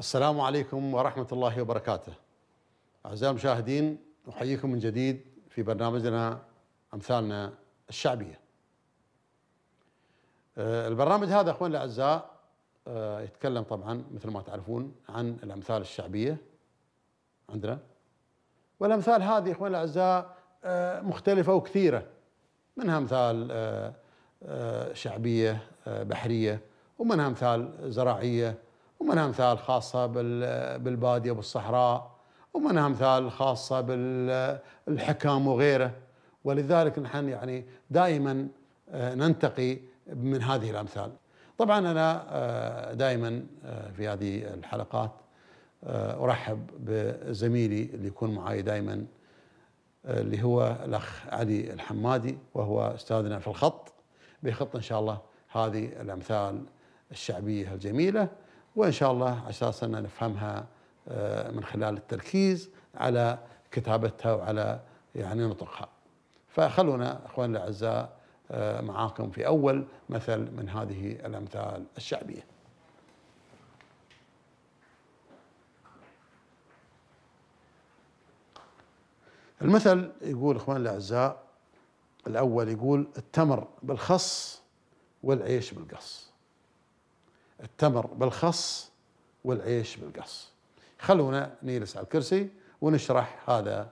السلام عليكم ورحمة الله وبركاته أعزائي المشاهدين أحييكم من جديد في برنامجنا أمثالنا الشعبية آه، البرنامج هذا أخواني الأعزاء آه، يتكلم طبعا مثل ما تعرفون عن الأمثال الشعبية عندنا والأمثال هذه أخواني الأعزاء آه، مختلفة وكثيرة منها أمثال شعبية بحرية ومنها أمثال زراعية ومنها امثال خاصه بالباديه وبالصحراء ومنها امثال خاصه بالحكم وغيره ولذلك نحن يعني دائما آه، ننتقي من هذه الامثال طبعا انا آه، دائما آه، في هذه الحلقات ارحب بزميلي اللي يكون معي دائما اللي هو الاخ علي الحمادي وهو استاذنا في الخط بيخط ان شاء الله هذه الامثال الشعبيه الجميله وإن شاء الله أساسا نفهمها آه، من خلال التركيز على كتابتها وعلى يعني نطقها فخلونا أخواننا الأعزاء آه، معاكم في أول مثل من هذه الأمثال الشعبية المثل يقول اخواننا الاعزاء الاول يقول التمر بالخص والعيش بالقص التمر بالخص والعيش بالقص خلونا نجلس على الكرسي ونشرح هذا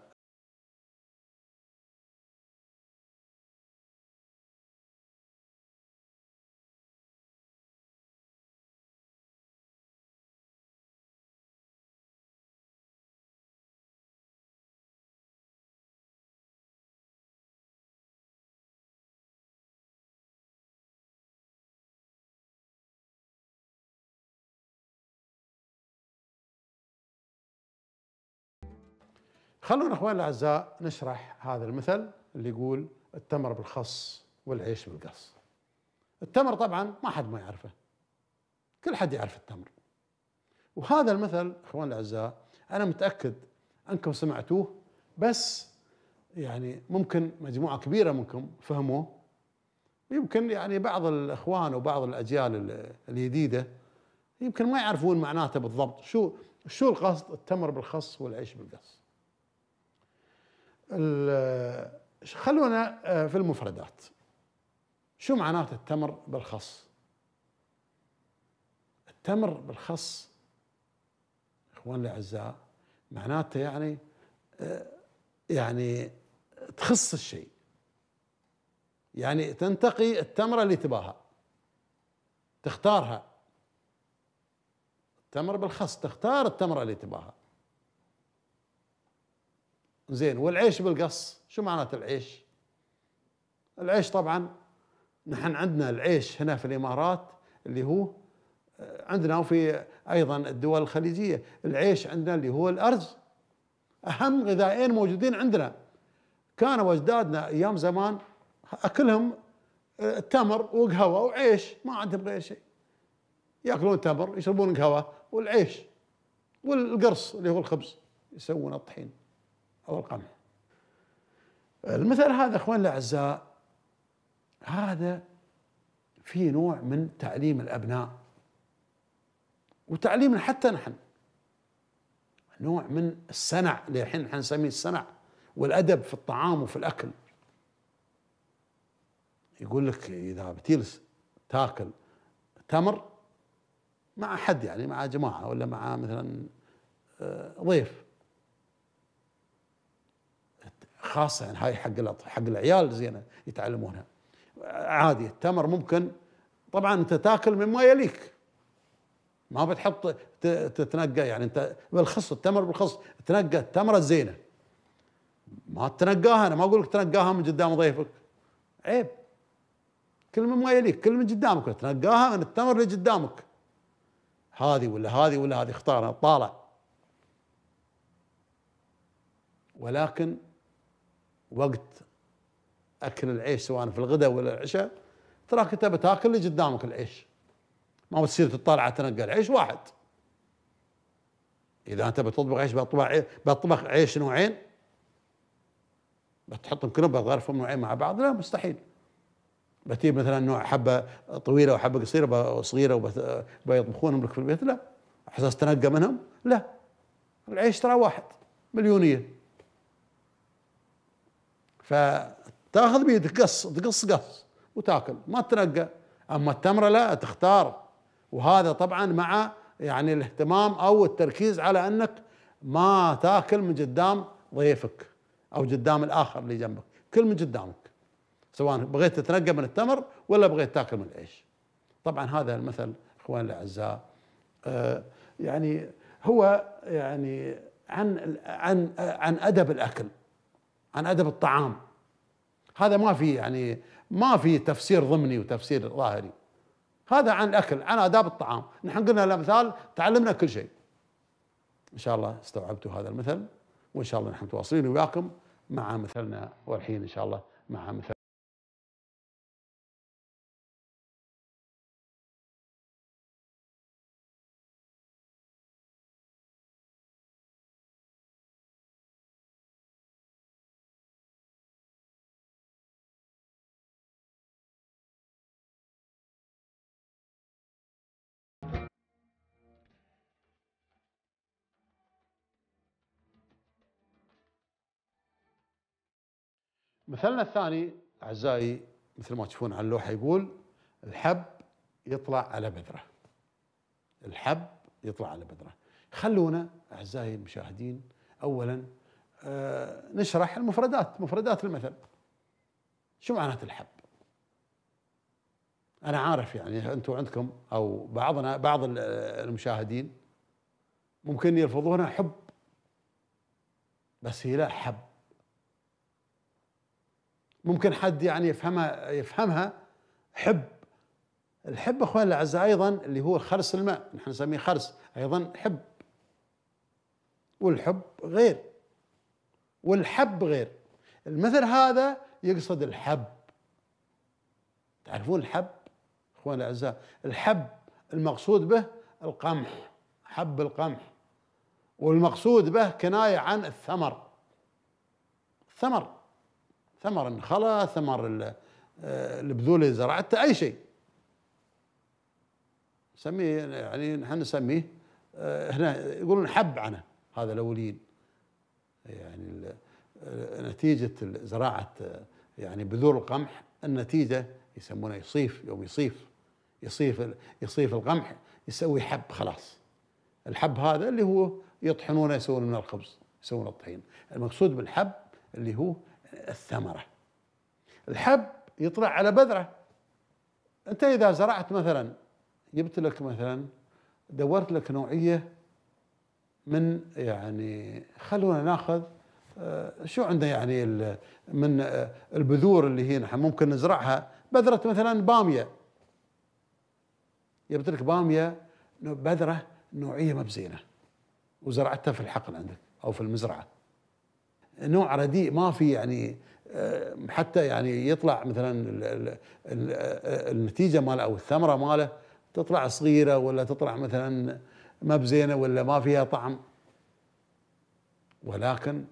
خلونا اخواننا الاعزاء نشرح هذا المثل اللي يقول التمر بالخص والعيش بالقص. التمر طبعا ما حد ما يعرفه. كل حد يعرف التمر. وهذا المثل اخواننا الاعزاء انا متاكد انكم سمعتوه بس يعني ممكن مجموعه كبيره منكم فهموه ويمكن يعني بعض الاخوان وبعض الاجيال الجديده يمكن ما يعرفون معناته بالضبط شو شو القصد التمر بالخص والعيش بالقص. خلونا آه، في المفردات شو معنات التمر بالخص التمر بالخص اخوان الاعزاء معناته يعني آه، يعني تخص الشيء يعني تنتقي التمره اللي تباها تختارها التمر بالخص تختار التمره اللي تباها زين والعيش بالقص شو معناته العيش العيش طبعا نحن عندنا العيش هنا في الامارات اللي هو آه، عندنا وفي ايضا الدول الخليجيه العيش عندنا اللي هو الارز اهم غذائين موجودين عندنا كانوا اجدادنا ايام زمان اكلهم آه، تمر وقهوه وعيش ما عندهم غير شيء ياكلون تمر يشربون قهوه والعيش والقرص اللي هو الخبز يسوون الطحين أو القمح المثل هذا أخواننا الأعزاء هذا في نوع من تعليم الأبناء وتعليمنا حتى نحن نوع من السنع اللي الحين احنا نسميه السنع والادب في الطعام وفي الاكل يقول لك اذا بتجلس تاكل تمر مع حد يعني مع جماعه ولا مع مثلا آه، ضيف خاصة يعني هاي حق حق العيال زينة يتعلمونها عادي التمر ممكن طبعا انت تاكل مما يليك ما بتحط تتنقى يعني انت بالخص التمر بالخص تنقى التمره الزينه ما تنقاها انا ما اقول لك تنقاها من قدام ضيفك عيب كل من ما يليك كل من قدامك تنقاها من التمر اللي قدامك هذه ولا هذه ولا هذه اختارها طالع ولكن وقت اكل العيش سواء في الغداء ولا العشاء تراك انت بتاكل اللي قدامك العيش ما بتصير تطالع تنقى العيش واحد اذا انت بتطبخ عيش بتطبخ عيش بطبخ عيش نوعين بتحطهم كلهم بتغرفهم نوعين مع بعض لا مستحيل بتجيب مثلا نوع حبه طويله وحبه قصيره وصغيره وبيطبخونهم لك في البيت لا احساس تنقى منهم لا العيش ترى واحد مليونيه فتاخذ بيدك قص تقص قص وتاكل ما تنقى اما التمره لا تختار وهذا طبعا مع يعني الاهتمام او التركيز على انك ما تاكل من قدام ضيفك او قدام الاخر اللي جنبك كل من قدامك سواء بغيت تتنقى من التمر ولا بغيت تاكل من العيش طبعا هذا المثل اخوان الاعزاء آه يعني هو يعني عن عن عن ادب الاكل عن ادب الطعام هذا ما في يعني ما في تفسير ضمني وتفسير ظاهري هذا عن الاكل عن اداب الطعام نحن قلنا الامثال تعلمنا كل شيء ان شاء الله استوعبتوا هذا المثل وان شاء الله نحن متواصلين وياكم مع مثلنا والحين ان شاء الله مع مثل مثلنا الثاني أعزائي مثل ما تشوفون على اللوحة يقول الحب يطلع على بذرة الحب يطلع على بذرة خلونا أعزائي المشاهدين أولا آه، نشرح المفردات مفردات المثل شو معناه الحب أنا عارف يعني أنتم عندكم أو بعضنا بعض المشاهدين ممكن يرفضونها حب بس هي لا حب ممكن حد يعني يفهمها يفهمها حب الحب اخواننا الاعزاء ايضا اللي هو خرس الماء نحن نسميه خرس ايضا حب والحب غير والحب غير المثل هذا يقصد الحب تعرفون الحب اخواننا الاعزاء الحب المقصود به القمح حب القمح والمقصود به كنايه عن الثمر الثمر ثمر النخلة ثمر البذور آه، اللي زرعتها أي شيء نسميه يعني نحن نسميه آه، هنا يقولون حب عنه هذا الاولين يعني آه، نتيجة زراعة يعني بذور القمح النتيجة يسمونه يصيف يوم يصيف يصيف يصيف القمح يسوي حب خلاص الحب هذا اللي هو يطحنونه يسوون من الخبز يسوون الطحين المقصود بالحب اللي هو الثمرة الحب يطلع على بذرة أنت إذا زرعت مثلا جبت لك مثلا دورت لك نوعية من يعني خلونا ناخذ آه، شو عندنا يعني من آه، البذور اللي هي نحن ممكن نزرعها بذرة مثلا بامية جبت لك بامية بذرة نوعية مبزينة وزرعتها في الحقل عندك أو في المزرعة نوع رديء ما في يعني آه، حتى يعني يطلع مثلا آه، النتيجه ماله او الثمره ماله تطلع صغيره ولا تطلع مثلا ما بزينه ولا ما فيها طعم ولكن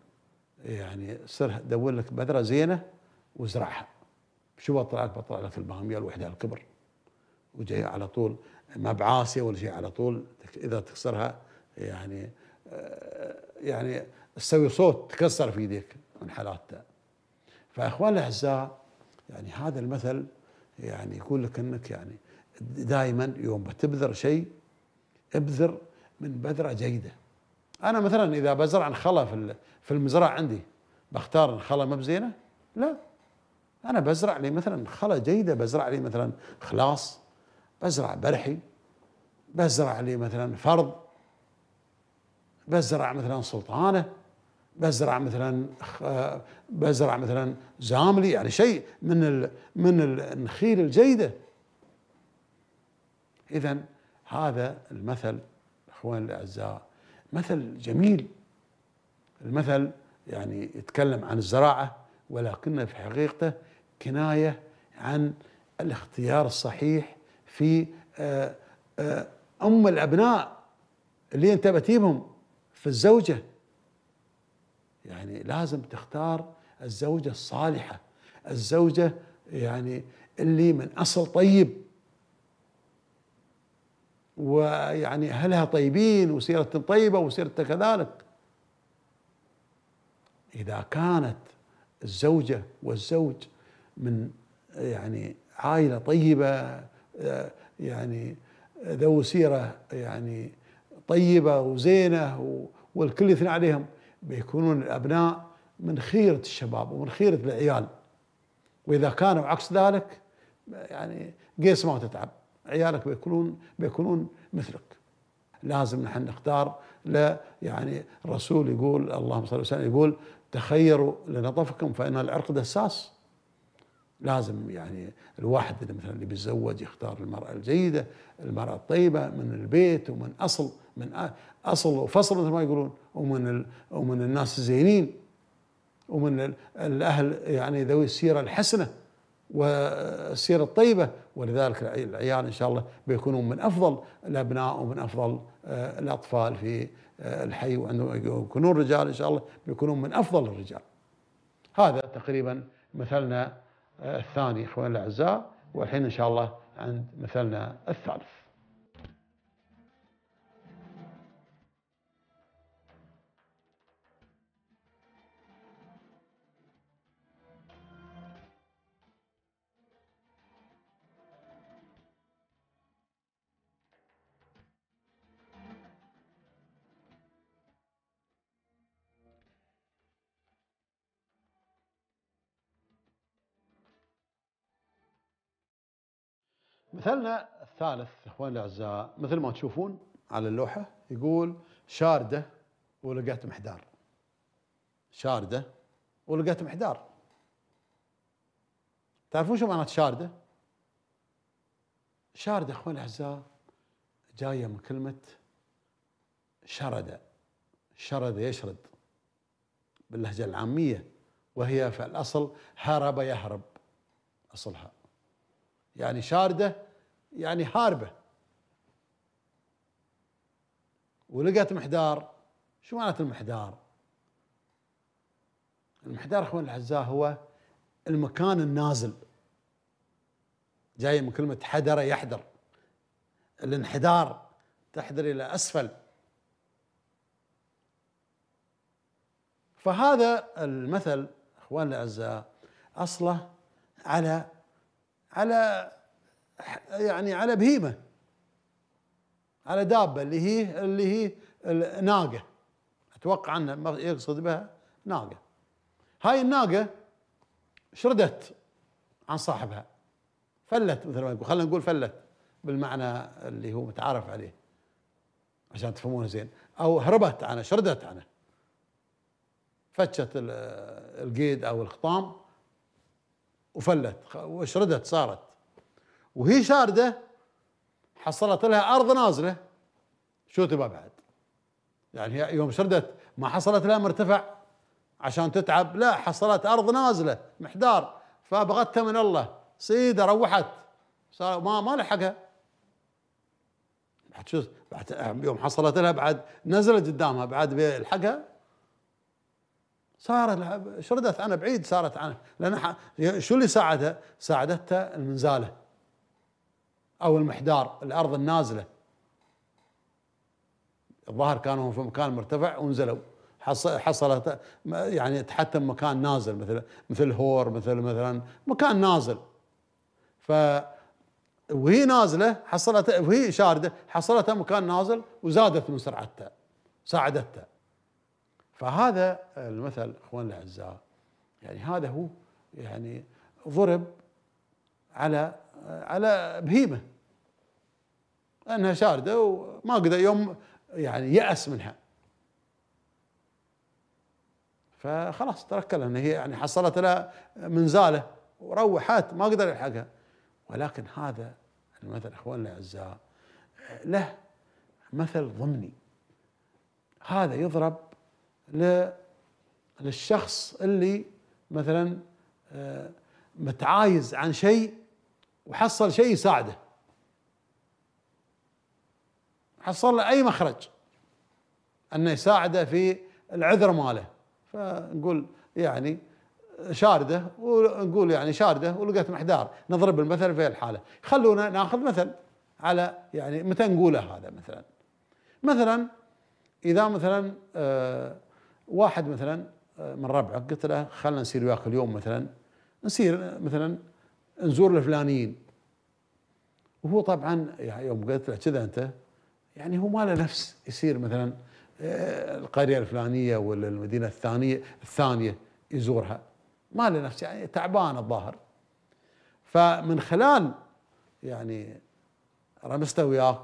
يعني سر دور لك بذره زينه وازرعها شو بطلع لك بطلع لك الباميه الوحده الكبر وجاي على طول ما بعاسيه ولا شيء على طول اذا تكسرها يعني آه، يعني تسوي صوت تكسر في ايديك من حالات فاخوان الاعزاء يعني هذا المثل يعني يقول لك انك يعني دائما يوم بتبذر شيء ابذر من بذره جيده انا مثلا اذا بزرع نخله في في المزرعه عندي بختار نخله ما بزينه لا انا بزرع لي مثلا نخله جيده بزرع لي مثلا خلاص بزرع برحي بزرع لي مثلا فرض بزرع مثلا سلطانه بزرع مثلا بزرع مثلا زاملي يعني شيء من من النخيل الجيده اذا هذا المثل اخواني الاعزاء مثل جميل المثل يعني يتكلم عن الزراعه ولكنه في حقيقته كنايه عن الاختيار الصحيح في آه، آه، ام الابناء اللي انت بتيبهم في الزوجه يعني لازم تختار الزوجة الصالحة الزوجة يعني اللي من أصل طيب ويعني أهلها طيبين وسيرتهم طيبة وسيرتها كذلك إذا كانت الزوجة والزوج من يعني عائلة طيبة يعني ذو سيرة يعني طيبة وزينة والكل يثنى عليهم بيكونون الأبناء من خيرة الشباب ومن خيرة العيال وإذا كانوا عكس ذلك يعني قيس ما تتعب عيالك بيكونون بيكونون مثلك لازم نحن نختار لا يعني الرسول يقول اللهم صل وسلم يقول تخيروا لنطفكم فإن العرق دساس لازم يعني الواحد اللي مثلا اللي بيتزوج يختار المرأة الجيدة المرأة الطيبة من البيت ومن أصل من أصل وفصل مثل ما يقولون ومن ومن الناس الزينين ومن الأهل يعني ذوي السيرة الحسنة والسيرة الطيبة ولذلك العيال إن شاء الله بيكونون من أفضل الأبناء ومن أفضل آه، الأطفال في آه، الحي وعندهم يكونون رجال إن شاء الله بيكونون من أفضل الرجال هذا تقريبا مثلنا الثاني إخواني الأعزاء والحين إن شاء الله عند مثلنا الثالث مثلنا الثالث اخواني الاعزاء مثل ما تشوفون على اللوحه يقول شارده ولقيت محدار شارده ولقيت محدار تعرفون شو معنات شارده؟ شارده اخواني الاعزاء جايه من كلمه شرد شرد يشرد باللهجه العاميه وهي في الاصل هرب يهرب اصلها يعني شارده يعني هاربه ولقت محدار شو معنى المحدار؟ المحدار اخوان الاعزاء هو المكان النازل جاي من كلمه حدر يحدر الانحدار تحدر الى اسفل فهذا المثل اخواننا الاعزاء اصله على على يعني على بهيمه على دابه اللي هي اللي هي الناقه اتوقع انه يقصد بها ناقه هاي الناقه شردت عن صاحبها فلت مثل ما يقول خلينا نقول فلت بالمعنى اللي هو متعارف عليه عشان تفهمونه زين او هربت عنه شردت عنه فتشت القيد او الخطام وفلت وشردت صارت وهي شاردة حصلت لها أرض نازلة شو تبى بعد يعني هي يوم شردت ما حصلت لها مرتفع عشان تتعب لا حصلت أرض نازلة محدار فبغتها من الله سيدة روحت صار ما ما لحقها بعد شو بعد يوم حصلت لها بعد نزلت قدامها بعد بيلحقها صارت شردت انا بعيد صارت عنها لأن شو اللي ساعدها؟ ساعدتها المنزاله او المحدار الارض النازله الظاهر كانوا في مكان مرتفع ونزلوا حصلت يعني تحتم مكان نازل مثل مثل هور مثل مثلا مكان نازل ف وهي نازله حصلت وهي شارده حصلتها مكان نازل وزادت من سرعتها ساعدتها فهذا المثل اخواننا الاعزاء يعني هذا هو يعني ضرب على على بهيمه انها شارده وما قدر يوم يعني يأس منها فخلاص تركها لان هي يعني حصلت لها منزاله وروحت ما قدر يلحقها ولكن هذا المثل اخواننا الاعزاء له مثل ضمني هذا يضرب للشخص اللي مثلا آه، متعايز عن شيء وحصل شيء يساعده حصل له اي مخرج انه يساعده في العذر ماله فنقول يعني شارده ونقول يعني شارده ولقيت محدار نضرب المثل في الحاله خلونا ناخذ مثل على يعني متى نقوله هذا مثلا مثلا اذا مثلا آه واحد مثلا آه، من ربعك قلت له خلنا نسير وياك اليوم مثلا نسير مثلا نزور الفلانيين وهو طبعا يعني يوم قلت له كذا انت يعني هو ما له نفس يصير مثلا آه، القريه الفلانيه ولا المدينه الثانيه الثانيه يزورها ما له نفس يعني تعبان الظاهر فمن خلال يعني رمسته وياك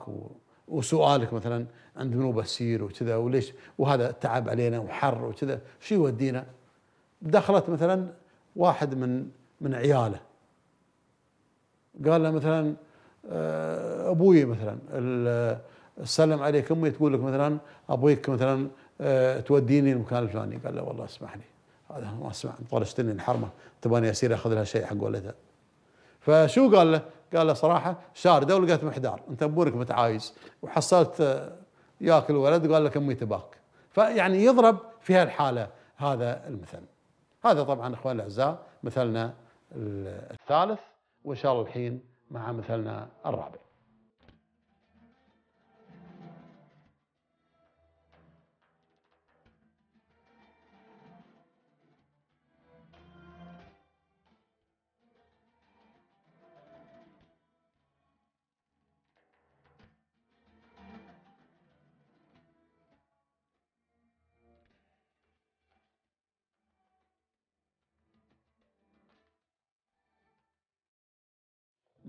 وسؤالك مثلا عند منو بسير وكذا وليش وهذا تعب علينا وحر وكذا شو يودينا؟ دخلت مثلا واحد من من عياله قال له مثلا آه، ابوي مثلا السلم عليك امي تقول لك مثلا ابويك مثلا آه، توديني المكان الفلاني قال له والله اسمح لي هذا ما اسمع طرشتني الحرمه تباني اسير اخذ لها شيء حق ولدها فشو قال له؟ قال له صراحه شارده ولقيت محدار انت امورك متعايز وحصلت آه، ياكل ولد قال لك امي تباك فيعني يضرب في هالحاله هذا المثل هذا طبعا اخواننا الاعزاء مثلنا الثالث وإن شاء الله الحين مع مثلنا الرابع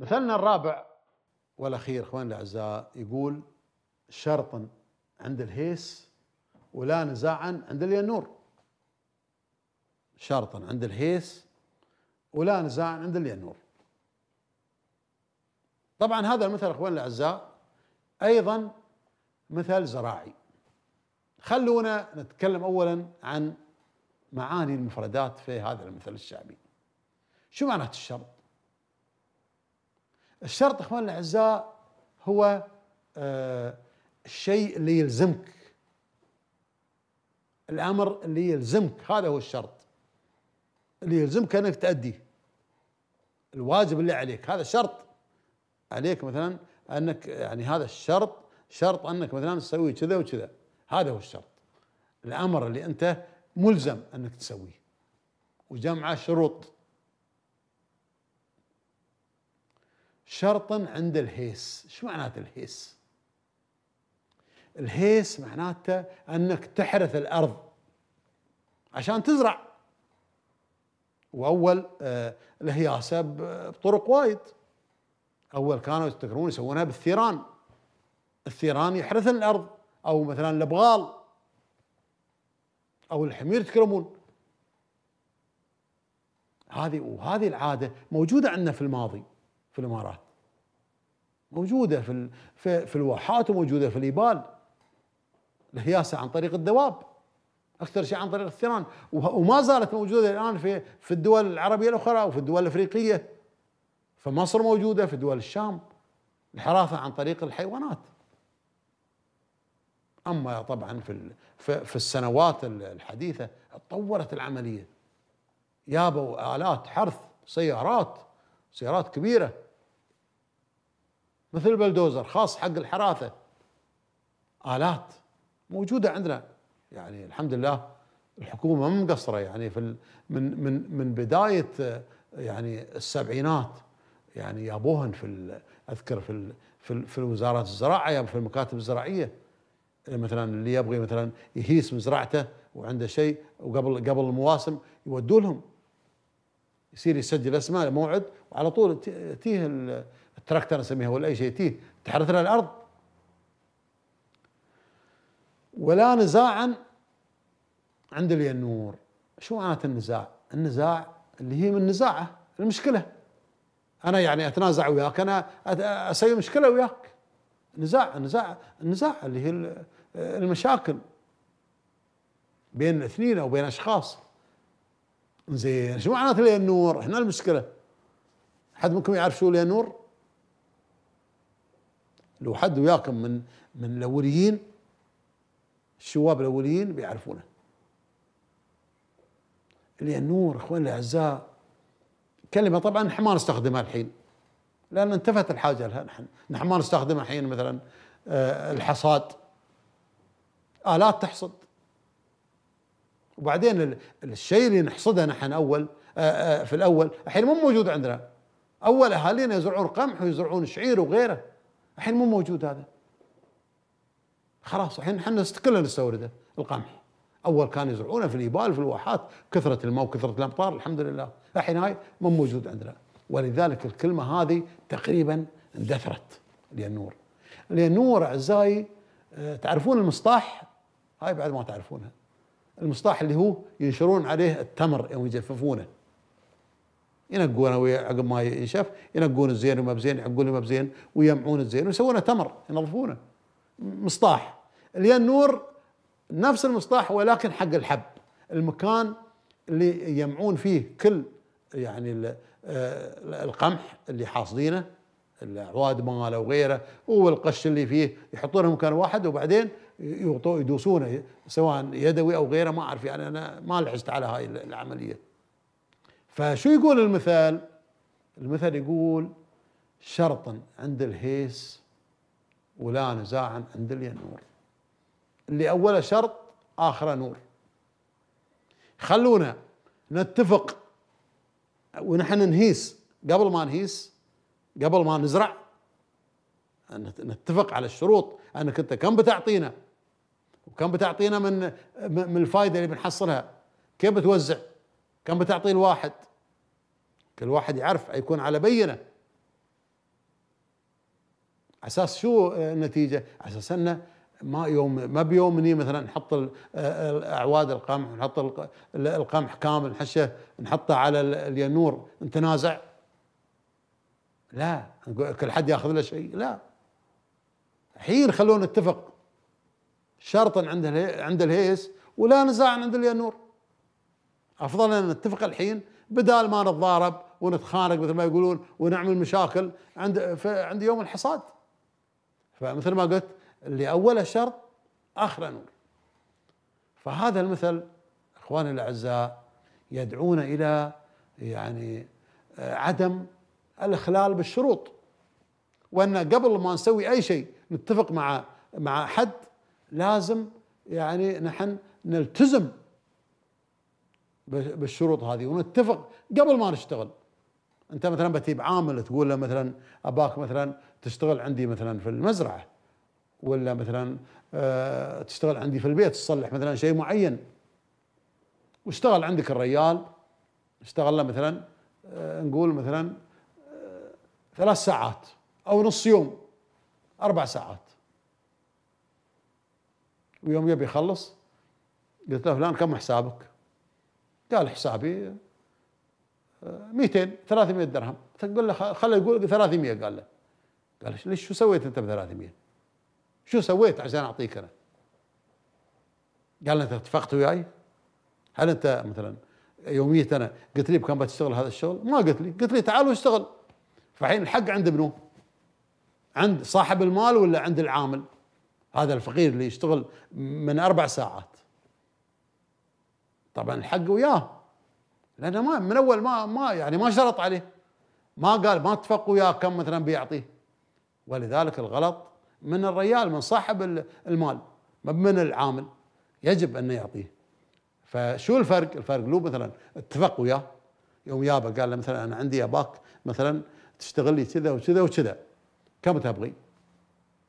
مثلنا الرابع والاخير اخواننا الاعزاء يقول شرط عند الهيس ولا نزاعا عند الينور شرطا عند الهيس ولا نزاعا عند الينور طبعا هذا المثل اخواننا الاعزاء ايضا مثل زراعي خلونا نتكلم اولا عن معاني المفردات في هذا المثل الشعبي شو معنى الشرط الشرط اخواننا الاعزاء هو آه، الشيء اللي يلزمك الامر اللي يلزمك هذا هو الشرط اللي يلزمك انك تأدي الواجب اللي عليك هذا شرط عليك مثلا انك يعني هذا الشرط شرط انك مثلا تسوي كذا وكذا هذا هو الشرط الامر اللي انت ملزم انك تسويه وجمعه شروط شرطا عند الهيس شو معناته الهيس الهيس معناته أنك تحرث الأرض عشان تزرع وأول آه، الهياسة بطرق وايد أول كانوا يستكرون يسوونها بالثيران الثيران يحرثن الأرض أو مثلا البغال أو الحمير تكرمون هذه وهذه العادة موجودة عندنا في الماضي في الإمارات موجوده في في في الواحات وموجوده في الابال الهياسه عن طريق الدواب اكثر شيء عن طريق الثيران وما زالت موجوده الان في في الدول العربيه الاخرى وفي الدول الافريقيه فمصر موجوده في دول الشام الحراثه عن طريق الحيوانات اما طبعا في في السنوات الحديثه تطورت العمليه يابوا الات حرث سيارات سيارات كبيره مثل البلدوزر خاص حق الحراثه الات موجوده عندنا يعني الحمد لله الحكومه ما مقصره يعني في من من من بدايه يعني السبعينات يعني يابوهن في اذكر في في في وزارات الزراعه في المكاتب الزراعيه مثلا اللي يبغي مثلا يهيس مزرعته وعنده شيء وقبل قبل المواسم يودوا لهم يصير يسجل اسماء موعد وعلى طول تيه تراكتر نسميها ولا اي شيء تحرث تحرثنا الارض ولا نزاعا عند الينور شو معناته النزاع؟ النزاع اللي هي من نزاعه المشكله انا يعني اتنازع وياك انا اسوي مشكله وياك نزاع نزاع النزاع اللي هي المشاكل بين اثنين او بين اشخاص زين شو معناته النور؟ هنا المشكله حد منكم يعرف شو النور؟ لو حد وياكم من من الاوليين الشباب الاوليين بيعرفونه اللي النور اخواني الاعزاء كلمه طبعا احنا ما نستخدمها الحين لان انتفت الحاجه لها نحن نحن ما نستخدمها الحين مثلا آه، الحصاد الات تحصد وبعدين الشيء اللي نحصده نحن اول آه، آه، في الاول الحين مو موجود عندنا اول اهالينا يزرعون قمح ويزرعون شعير وغيره الحين مو موجود هذا خلاص الحين احنا كلنا نستورده القمح اول كان يزرعونه في الابال في الواحات كثره الماء وكثره الامطار الحمد لله الحين هاي مو موجود عندنا ولذلك الكلمه هذه تقريبا اندثرت لينور لينور اعزائي آه، تعرفون المصطاح هاي بعد ما تعرفونها المصطاح اللي هو ينشرون عليه التمر يوم يجففونه ينقونه عقب ما ينشف ينقون الزين وما بزين يحقون ما بزين ويجمعون الزين ويسوونه تمر ينظفونه مصطاح لان نور نفس المصطاح ولكن حق الحب المكان اللي يجمعون فيه كل يعني آه، القمح اللي حاصدينه العواد ماله وغيره والقش اللي فيه يحطونه مكان واحد وبعدين يدوسونه سواء يدوي او غيره ما اعرف يعني انا ما لحست على هاي العمليه فشو يقول المثال المثل يقول شرطا عند الهيس ولا نزاعا عند الينور اللي اوله شرط اخره نور خلونا نتفق ونحن نهيس قبل ما نهيس قبل ما نزرع نتفق على الشروط انك انت كم بتعطينا وكم بتعطينا من من الفائده اللي بنحصلها كيف بتوزع كم بتعطي الواحد كل واحد يعرف يكون على بينه اساس شو آه، النتيجه؟ اساس انه ما يوم ما بيومني مثلا نحط آه، اعواد القمح نحط القمح كامل نحشه نحطه على الينور نتنازع لا كل حد ياخذ له شيء لا حين خلونا نتفق شرطا عند عند الهيس ولا نزاع عند الينور افضل ان نتفق الحين بدال ما نتضارب ونتخانق مثل ما يقولون ونعمل مشاكل عند عند يوم الحصاد فمثل ما قلت اللي اوله الشر اخره نور فهذا المثل اخواني الاعزاء يدعونا الى يعني آه، عدم الاخلال بالشروط وان قبل ما نسوي اي شيء نتفق مع مع حد لازم يعني نحن نلتزم بالشروط هذه ونتفق قبل ما نشتغل انت مثلا بتجيب عامل تقول له مثلا اباك مثلا تشتغل عندي مثلا في المزرعه ولا مثلا أه تشتغل عندي في البيت تصلح مثلا شيء معين واشتغل عندك الريال اشتغل له مثلا أه نقول مثلا أه ثلاث ساعات او نص يوم اربع ساعات ويوم يبي يخلص قلت له فلان كم حسابك؟ قال حسابي 200 آه، 300 درهم تقول له خله يقول 300 قال له قال ليش شو سويت انت ب 300 شو سويت عشان اعطيك انا قال انت اتفقت وياي هل انت مثلا يوميه انا قلت لي بكم بتشتغل هذا الشغل ما قلت لي قلت لي تعال واشتغل فحين الحق عند منو عند صاحب المال ولا عند العامل هذا الفقير اللي يشتغل من اربع ساعات طبعا الحق وياه لانه ما من اول ما ما يعني ما شرط عليه ما قال ما اتفق وياه كم مثلا بيعطيه ولذلك الغلط من الريال من صاحب المال من العامل يجب انه يعطيه فشو الفرق؟ الفرق لو مثلا اتفق وياه يوم يابا قال له مثلا انا عندي اباك مثلا تشتغل لي كذا وكذا وكذا كم تبغي؟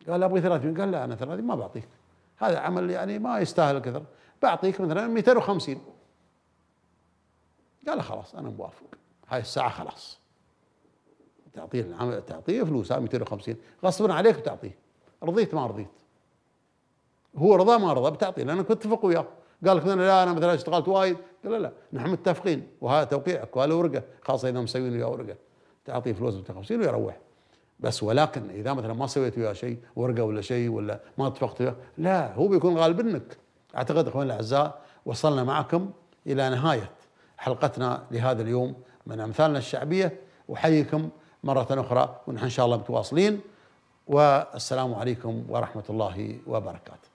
قال ابغي 30 قال لا انا 30 ما بعطيك هذا عمل يعني ما يستاهل كثر بعطيك مثلا 250 قال خلاص انا موافق هاي الساعه خلاص تعطيه العمل تعطيه فلوس 250 غصبا عليك بتعطيه رضيت ما رضيت هو رضى ما رضى بتعطيه لانك متفق وياه قال لك لا انا مثلا اشتغلت وايد قال لا لا نحن متفقين وهذا توقيعك وهذا ورقه خاصه اذا مسوين وياه ورقه تعطيه فلوس 250 ويروح بس ولكن اذا مثلا ما سويت وياه شيء ورقه ولا شيء ولا ما اتفقت وياه لا هو بيكون غالب اعتقد اخواني الاعزاء وصلنا معكم الى نهايه حلقتنا لهذا اليوم من امثالنا الشعبيه احييكم مره اخرى ونحن ان شاء الله متواصلين والسلام عليكم ورحمه الله وبركاته.